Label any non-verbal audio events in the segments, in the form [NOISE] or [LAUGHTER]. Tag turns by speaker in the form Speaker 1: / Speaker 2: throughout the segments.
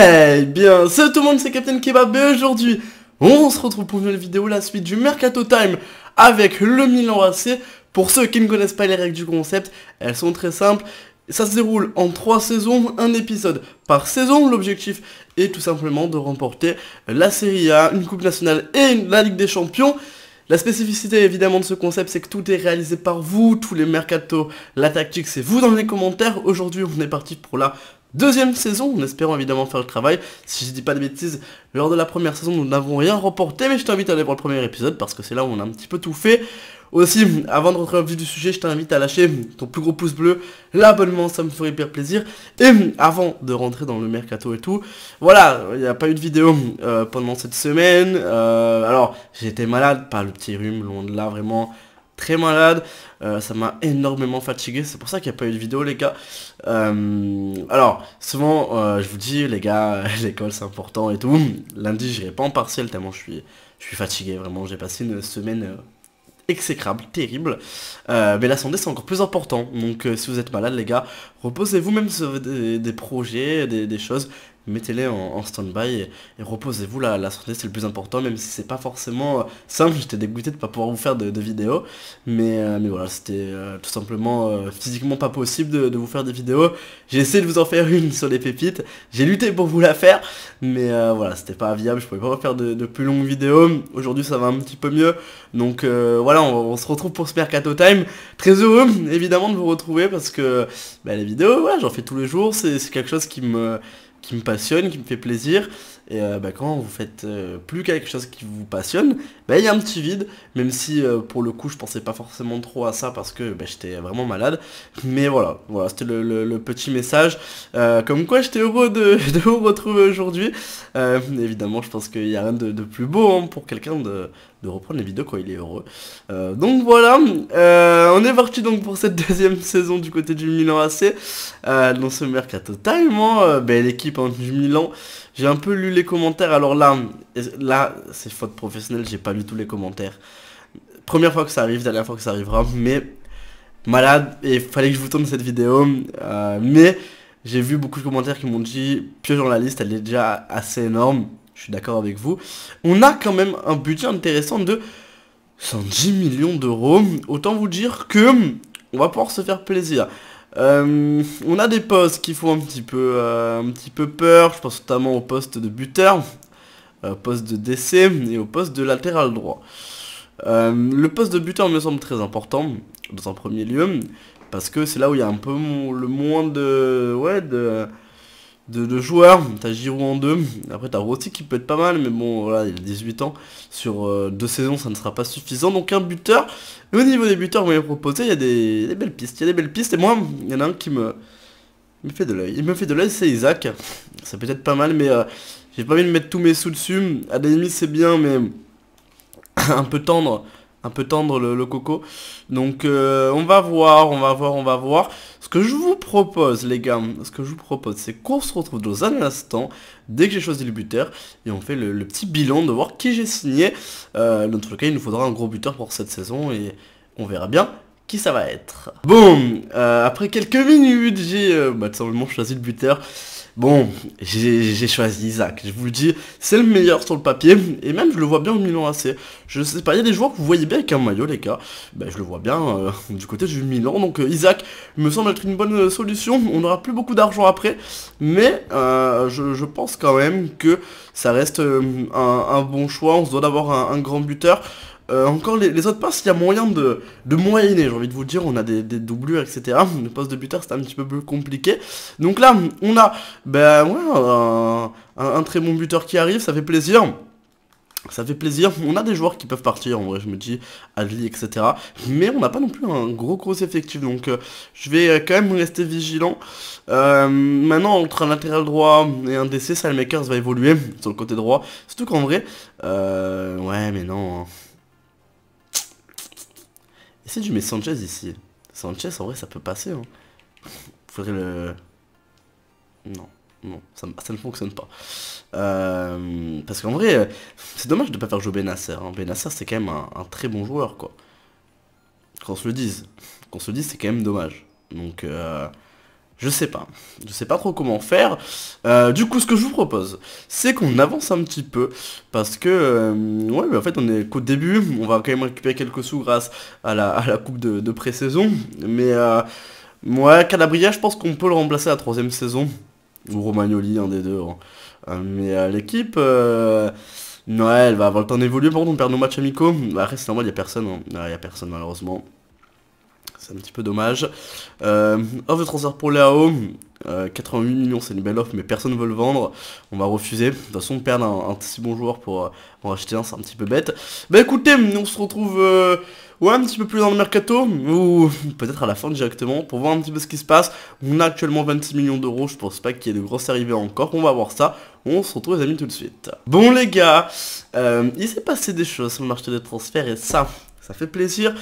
Speaker 1: Eh bien, c'est tout le monde, c'est Captain Kebab et aujourd'hui, on se retrouve pour une nouvelle vidéo, la suite du Mercato Time avec le Milan AC. Pour ceux qui ne connaissent pas les règles du concept, elles sont très simples. Ça se déroule en 3 saisons, un épisode par saison. L'objectif est tout simplement de remporter la série A, une Coupe Nationale et la Ligue des Champions. La spécificité évidemment de ce concept, c'est que tout est réalisé par vous, tous les mercato, la tactique, c'est vous dans les commentaires. Aujourd'hui, on est parti pour la deuxième saison en espérant évidemment faire le travail. Si je dis pas de bêtises, lors de la première saison, nous n'avons rien remporté, mais je t'invite à aller voir le premier épisode parce que c'est là où on a un petit peu tout fait. Aussi, avant de rentrer au vif du sujet, je t'invite à lâcher ton plus gros pouce bleu, l'abonnement, ça me ferait hyper plaisir. Et avant de rentrer dans le mercato et tout, voilà, il n'y a pas eu de vidéo euh, pendant cette semaine. Euh, alors, j'étais malade, pas le petit rhume, loin de là, vraiment très malade. Euh, ça m'a énormément fatigué, c'est pour ça qu'il n'y a pas eu de vidéo les gars. Euh, alors, souvent euh, je vous dis les gars, [LAUGHS] l'école c'est important et tout. Lundi j'irai pas en partiel tellement je suis, je suis fatigué, vraiment j'ai passé une semaine exécrable, terrible. mais la santé c'est encore plus important. Donc si vous êtes malade les gars, reposez-vous même sur des, projets, des, choses mettez-les en, stand-by et, reposez-vous. La, la santé, c'est le plus important, même si c'est pas forcément euh, simple. J'étais dégoûté de pas pouvoir vous faire de, vidéos. Mais, euh, mais voilà, c'était euh, tout simplement physiquement pas possible de, vous faire des vidéos. J'ai essayé de vous en faire une sur les pépites. J'ai lutté pour vous la faire. Mais voilà, c'était pas viable. Je pouvais pas faire de, plus longues vidéos. Aujourd'hui, ça va un petit peu mieux. Donc voilà, on, se retrouve pour ce Mercato Time. Très heureux, évidemment, de vous retrouver parce que bah, les vidéos, j'en fais tous les jours. C'est quelque chose qui me qui me passionne, qui me fait plaisir, et euh, bah, quand vous faites euh, plus quelque chose qui vous passionne, bah, il y a un petit vide, même si euh, pour le coup je pensais pas forcément trop à ça parce que bah, j'étais vraiment malade. Mais voilà, voilà c'était le, petit message. comme quoi j'étais heureux de, [LAUGHS] vous retrouver aujourd'hui. évidemment je pense qu'il n'y a rien de, plus beau hein, pour quelqu'un de, reprendre les vidéos quand il est heureux. donc voilà, on est parti donc pour cette [LAUGHS] deuxième saison du côté du Milan AC. Euh, dans ce mercato totalement, ben, l'équipe hein, du Milan j'ai un peu lu les commentaires, alors là, là c'est faute professionnelle, j'ai pas lu tous les commentaires. Première fois que ça arrive, dernière fois que ça arrivera, mais malade, et fallait que je vous tourne cette vidéo, euh, mais j'ai vu beaucoup de commentaires qui m'ont dit, pioche dans la liste, elle est déjà assez énorme, je suis d'accord avec vous. On a quand même un budget intéressant de 110 millions d'euros, autant vous dire que on va pouvoir se faire plaisir. Euh, on a des postes qui font un petit peu, euh, un petit peu peur, je pense notamment au poste de buteur, euh, au poste de décès et au poste de latéral droit. le poste de buteur me semble très important, dans un premier lieu, parce que c'est là où il y a un peu le moins de... Ouais, de de, joueurs. T'as Giroud en deux Après, t'as Rossi qui peut être pas mal, mais bon, voilà, il a 18 ans. Sur euh, deux saisons, ça ne sera pas suffisant. Donc, un buteur. au niveau des buteurs, vous m'avez proposé, il y a des, belles pistes. Il y a des belles pistes. Et moi, il y en a un qui me, me fait de l'œil. Il me fait de l'œil, c'est Isaac. ça peut-être pas mal, mais euh, j'ai pas envie de mettre tous mes sous dessus. À c'est bien, mais [CLEARS THROAT] un peu tendre un peu tendre le, coco. Donc euh, on va voir, on va voir, on va voir. Ce que je vous propose les gars, ce que je vous propose c'est qu'on se retrouve dans un instant, dès que j'ai choisi le buteur, et on fait le, petit bilan de voir qui j'ai signé. Euh, dans cas il nous faudra un gros buteur pour cette saison et on verra bien qui ça va être. Bon, euh, après quelques minutes, j'ai euh, bah, tout simplement choisi le buteur. Bon, j'ai choisi Isaac, je vous le dis, c'est le meilleur sur le papier, et même je le vois bien au Milan AC. Je sais pas, il y a des joueurs que vous voyez bien avec un maillot les gars, ben, je le vois bien euh, du côté du Milan, donc euh, Isaac me semble être une bonne euh, solution, on n'aura plus beaucoup d'argent après, mais je, pense quand même que ça reste un, bon choix, on se doit d'avoir un, grand buteur. Euh, encore les, autres passes, il y a moyen de, moyenner, j'ai envie de vous dire, on a des, des doublures, etc. Le poste de buteur, c'est un petit peu plus compliqué. Donc là, on a ben, un, très bon buteur qui arrive, ça fait plaisir. Ça fait plaisir, on a des joueurs qui peuvent partir en vrai je me dis, Ali etc Mais on n'a pas non plus un gros gros effectif donc euh, je vais euh, quand même rester vigilant Maintenant entre un latéral droit et un DC, Salmakers va évoluer sur le côté droit Surtout qu'en vrai, ouais mais non hein. Et de tu Sanchez ici Sanchez, en vrai, ça peut passer. Hein. Faudrait le... Non, non, ça, ne fonctionne pas. Euh, parce qu'en vrai, euh, c'est dommage de ne pas faire jouer Benasser. Hein. Benasser, c'est quand même un, très bon joueur, quoi. Qu'on se le dise. Qu'on se le dise, c'est quand même dommage. Donc... Euh... Je sais pas. Je sais pas trop comment faire. Euh, du coup, ce que je vous propose, c'est qu'on avance un petit peu. Parce que, euh, ouais, en fait, on est qu'au début. On va quand même récupérer quelques sous grâce à la, coupe de, présaison pré-saison. Mais, euh, ouais, Calabria, je pense qu'on peut le remplacer à la troisième saison. Ou Romagnoli, un des deux. Hein. Euh, mais l'équipe... ouais, elle va avoir le temps d'évoluer. pendant on perd nos matchs amicaux. Après, bah, c'est normal, il n'y a personne. Il hein. a personne, malheureusement c'est un petit peu dommage. Euh, offre de transfert pour Léao, euh, 88 millions c'est une belle offre mais personne ne veut le vendre, on va refuser. De toute façon perdre un, un si bon joueur pour en euh, acheter un c'est un petit peu bête. Bah écoutez, on se retrouve ou euh, ouais, un petit peu plus dans le mercato, ou peut-être à la fin directement, pour voir un petit peu ce qui se passe. On a actuellement 26 millions d'euros, je pense pas qu'il y ait de grosses arrivées encore, on va voir ça. On se retrouve les amis tout de suite. Bon les gars, il s'est passé des choses sur le marché des transferts et ça, ça fait plaisir.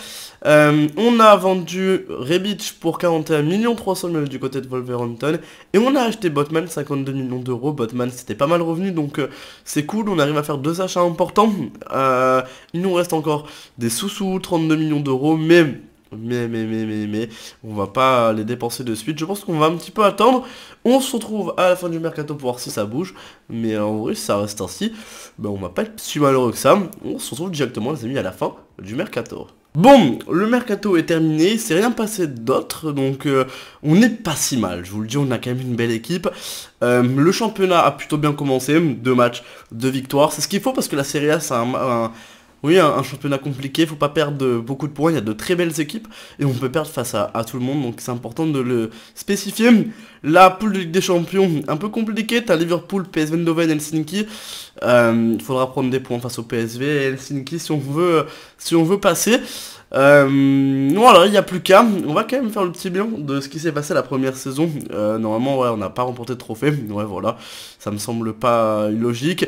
Speaker 1: Euh, on a vendu Rebitch pour 41 millions mille du côté de Wolverhampton. Et on a acheté Botman 52 millions d'euros. Botman c'était pas mal revenu donc euh, c'est cool. On arrive à faire deux achats importants. Euh, il nous reste encore des sous-sous 32 millions d'euros. Mais mais, mais, mais, mais, mais, on va pas les dépenser de suite. Je pense qu'on va un petit peu attendre. On se retrouve à la fin du mercato pour voir si ça bouge. Mais en vrai, si ça reste ainsi, ben on va pas être si malheureux que ça. On se retrouve directement, les amis, à la fin du mercato. Bon, le mercato est terminé, c'est rien passé d'autre, donc euh, on n'est pas si mal, je vous le dis, on a quand même une belle équipe. Euh, le championnat a plutôt bien commencé, deux matchs, deux victoires, c'est ce qu'il faut parce que la Serie A c'est un oui, un, championnat compliqué, faut pas perdre beaucoup de points, il y a de très belles équipes et on peut perdre face à, tout le monde, donc c'est important de le spécifier. La poule de Ligue des Champions, un peu compliquée, t'as Liverpool, PSV Eindhoven, Helsinki, il euh, faudra prendre des points face au PSV et Helsinki si on veut, si on veut passer. Non, euh, alors il n'y a plus qu'à. On va quand même faire le petit bilan de ce qui s'est passé la première saison. Euh, normalement, on n'a pas remporté de trophée. Ouais, voilà, ça me semble pas illogique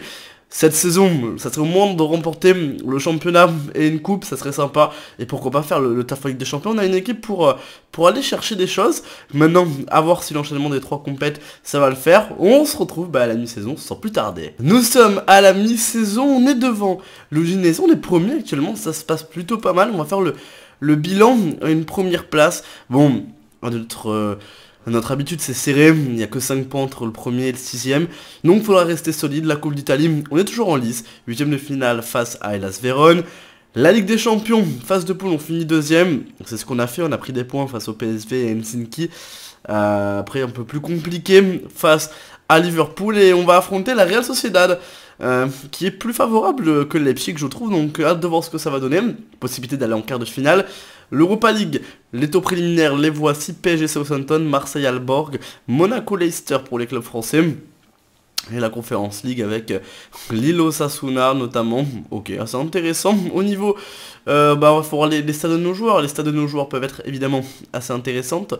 Speaker 1: cette saison, ça serait au moins de remporter le championnat et une coupe, ça serait sympa. Et pourquoi pas faire le, le taf avec des champions. On a une équipe pour, euh, pour aller chercher des choses. Maintenant, à voir si l'enchaînement des trois compètes, ça va le faire. On se retrouve bah, à la mi-saison sans plus tarder. Nous sommes à la mi-saison, on est devant le on est premier actuellement, ça se passe plutôt pas mal. On va faire le, le bilan à une première place. Bon, un autre... Notre habitude c'est serré, il n'y a que 5 points entre le premier et le sixième, donc il faudra rester solide, la Coupe d'Italie, on est toujours en lice, 8ème de finale face à Elas Vérone, la Ligue des Champions, face de poule, on finit deuxième, c'est ce qu'on a fait, on a pris des points face au PSV et Helsinki, euh, après un peu plus compliqué face à Liverpool et on va affronter la Real Sociedad. Euh, qui est plus favorable que Leipzig je trouve donc hâte de voir ce que ça va donner possibilité d'aller en quart de finale L'Europa League, les taux préliminaires, les voici PSG Southampton, Marseille Alborg, Monaco Leicester pour les clubs français et la Conférence League avec euh, Lilo Sasuna notamment. Ok, assez intéressant. Au niveau, euh, bah, les, les, stades de nos joueurs. Les stades de nos joueurs peuvent être évidemment assez intéressantes.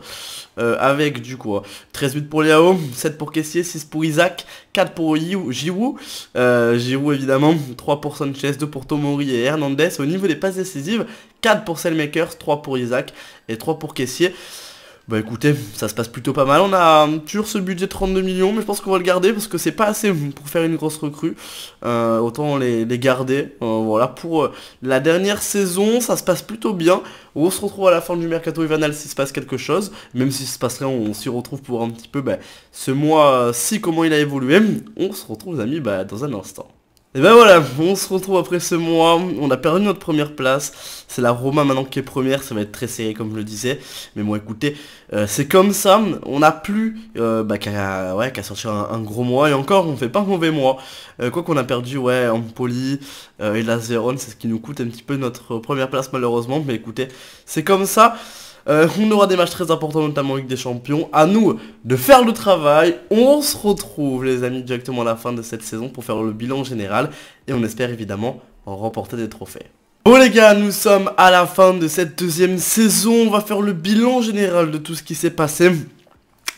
Speaker 1: Euh, avec du coup 13 buts pour Liao, 7 pour Caissier, 6 pour Isaac, 4 pour Giroud. Euh, Giroud évidemment, 3 pour Sanchez, 2 pour Tomori et Hernandez. Au niveau des passes décisives, 4 pour Selmakers, 3 pour Isaac et 3 pour Caissier. Bah écoutez, ça se passe plutôt pas mal. On a toujours ce budget de 32 millions, mais je pense qu'on va le garder parce que c'est pas assez pour faire une grosse recrue. Euh, autant les, garder. Euh, voilà, pour euh, la dernière saison, ça se passe plutôt bien. On se retrouve à la fin du mercato hivernal s'il se passe quelque chose. Même si se passe rien, on, on s'y retrouve pour un petit peu bah, ce mois-ci, comment il a évolué. On se retrouve les amis bah, dans un instant. Et ben voilà, on se retrouve après ce mois, on a perdu notre première place, c'est la Roma maintenant qui est première, ça va être très serré comme je le disais, mais bon écoutez, euh, c'est comme ça, on n'a plus euh, bah, qu'à sortir un, gros mois, et encore on fait pas un mauvais mois, euh, quoi qu'on a perdu ouais Empoli euh, et la Zérone, c'est ce qui nous coûte un petit peu notre première place malheureusement, mais écoutez, c'est comme ça, euh, on aura des matchs très importants, notamment avec des champions. À nous de faire le travail. On se retrouve, les amis, directement à la fin de cette saison pour faire le bilan général. Et on espère évidemment en remporter des trophées. Bon oh, les gars, nous sommes à la fin de cette deuxième saison. On va faire le bilan général de tout ce qui s'est passé.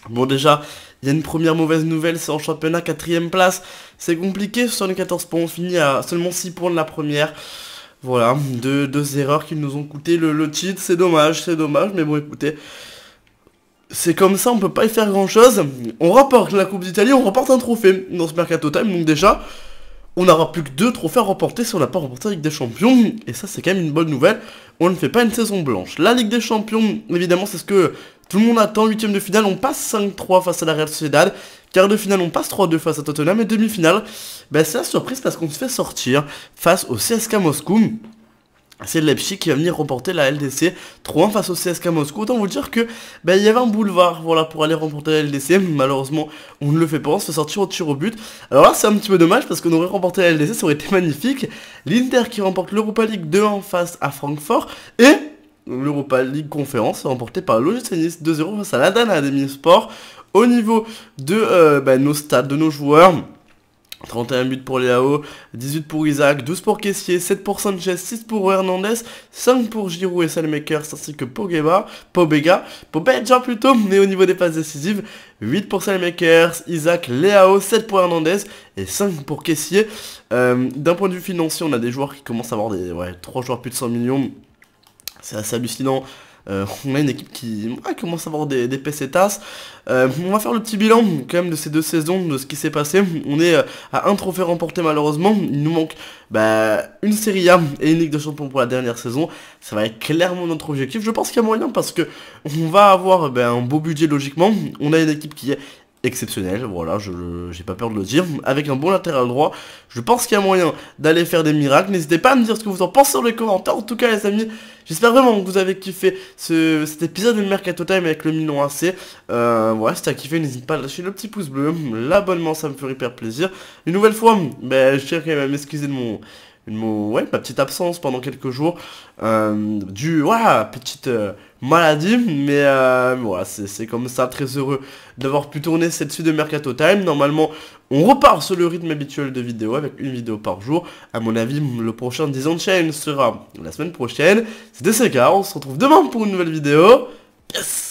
Speaker 1: Bon déjà, il y a une première mauvaise nouvelle, c'est en championnat, quatrième place. C'est compliqué, 74 points, on finit à seulement 6 points de la première. Voilà, deux, deux erreurs qui nous ont coûté le, le titre, c'est dommage, c'est dommage, mais bon écoutez, c'est comme ça, on peut pas y faire grand chose. On remporte la Coupe d'Italie, on remporte un trophée dans ce mercato time, donc déjà, on n'aura plus que deux trophées à remporter si on n'a pas remporté la Ligue des Champions, et ça c'est quand même une bonne nouvelle, on ne fait pas une saison blanche. La Ligue des Champions, évidemment, c'est ce que tout le monde attend, huitième de finale, on passe 5-3 face à la Real Sociedad, Quart de finale, on passe 3-2 face à Tottenham et demi-finale, bah, c'est la surprise parce qu'on se fait sortir face au CSK Moscou. C'est Leipzig qui va venir remporter la LDC 3-1 face au CSK Moscou. Autant vous dire que bah, il y avait un boulevard voilà, pour aller remporter la LDC. Malheureusement, on ne le fait pas. On se fait sortir au tir au but. Alors là, c'est un petit peu dommage parce qu'on aurait remporté la LDC. Ça aurait été magnifique. L'Inter qui remporte l'Europa League 2-1 face à Francfort. Et l'Europa League Conférence remportée par le 2-0 face à la Dana Demi Sport au niveau de euh, bah, nos stats, de nos joueurs. 31 buts pour Léao, 18 pour Isaac, 12 pour Caissier, 7 pour Sanchez, 6 pour Hernandez, 5 pour Giroud et Salmakers ainsi que Pogba, Pobega, Pobega plutôt, mais au niveau des phases décisives, 8 pour Salmakers, Isaac, Léao, 7 pour Hernandez et 5 pour Caissier. Euh, d'un point de vue financier, on a des joueurs qui commencent à avoir des ouais, 3 joueurs plus de 100 millions. C'est assez hallucinant. Euh, on a une équipe qui commence à avoir des, PC TAS euh, on va faire le petit bilan quand même de ces deux saisons, de ce qui s'est passé. On est euh, à un trophée remporté malheureusement. Il nous manque bah, une Serie A et une Ligue de Champions pour la dernière saison. Ça va être clairement notre objectif. Je pense qu'il y a moyen parce que on va avoir bah, un beau budget logiquement. On a une équipe qui est exceptionnel, voilà, je j'ai pas peur de le dire, avec un bon latéral droit, je pense qu'il y a moyen d'aller faire des miracles, n'hésitez pas à me dire ce que vous en pensez dans les commentaires, en tout cas les amis, j'espère vraiment que vous avez kiffé cet épisode de Mercato Time avec le Minon AC, euh, voilà, si t'as kiffé, n'hésite pas à lâcher le petit pouce bleu, l'abonnement, ça me ferait hyper plaisir, une nouvelle fois, ben, je tiens quand même à m'excuser de mon ma petite absence pendant quelques jours, euh, du, voilà, petite euh, maladie, mais euh, c'est comme ça, très heureux d'avoir pu tourner cette suite de Mercato Time. Normalement, on repart sur le rythme habituel de vidéo avec une vidéo par jour. À mon avis, le prochain 10 Chain sera la semaine prochaine. C'était Sega, on se retrouve demain pour une nouvelle vidéo. Yes